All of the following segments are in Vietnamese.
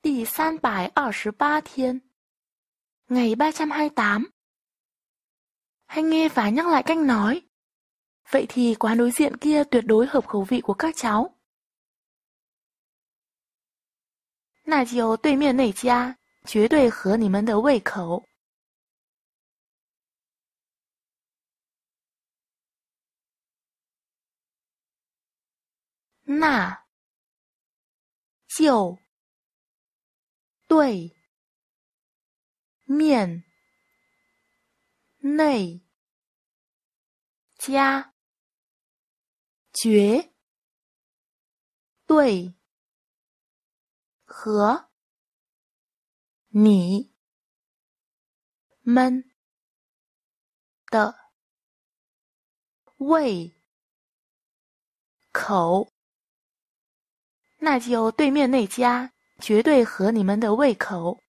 第三百二十八 thiên Ngày 328 Hãy nghe và nhắc lại cách nói. Vậy thì quán đối diện kia tuyệt đối hợp khẩu vị của các cháu. 那就对面那家绝对合你们的胃口。那就。对面内家绝对和你们的胃口，那就对面那家。绝对合你们的胃口，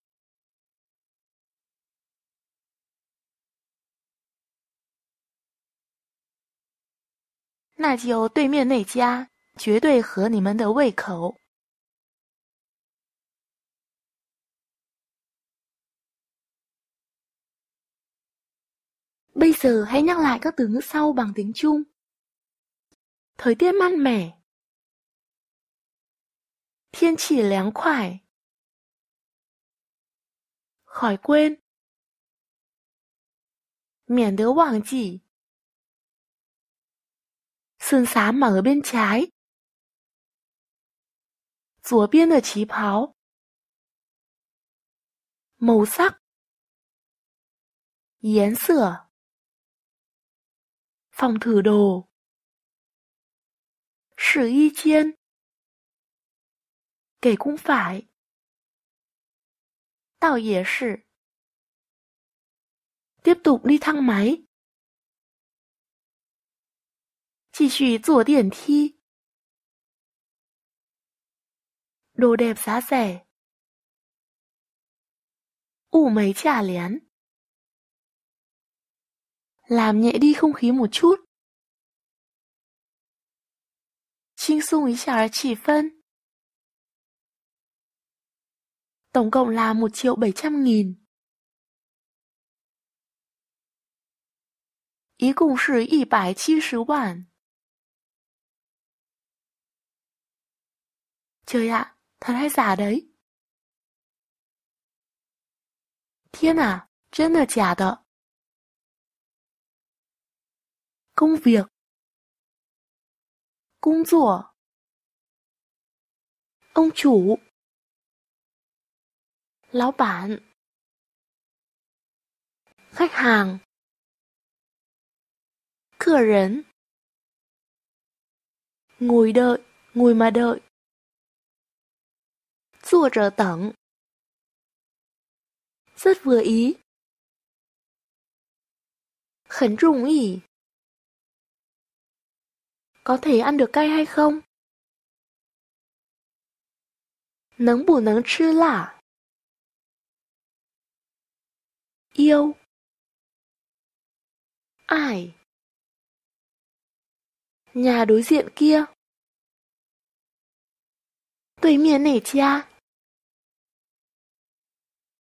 那就对面那家，绝对合你们的胃口。Bây giờ hãy nhắc lại các từ ngữ sau bằng tiếng Trung. Thời tiết mát mẻ. 天气凉快。海关，免得忘记。衬衫某边前，左边的旗袍。某色，颜色。放土豆，试衣间。给 cũng phải。倒也是。Tiếp tục đi thang máy. 继续坐电梯。Đồ đẹp giá rẻ. U trả lén. Làm nhẹ đi không khí một chút. tổng cộng là một triệu bảy trăm nghìn. trời ạ, à, thật hay giả đấy? Thiên à, chân là giả đó. Công việc Công việc Ông chủ Lão bản Khách hàng Cửa rến Ngồi đợi, ngồi mà đợi Rùa trở tẩn Rất vừa ý Khẩn trùng ỉ Có thể ăn được cay hay không? Nấng bù nấng chứ lạ yêu ải nhà đối diện kia 对面那家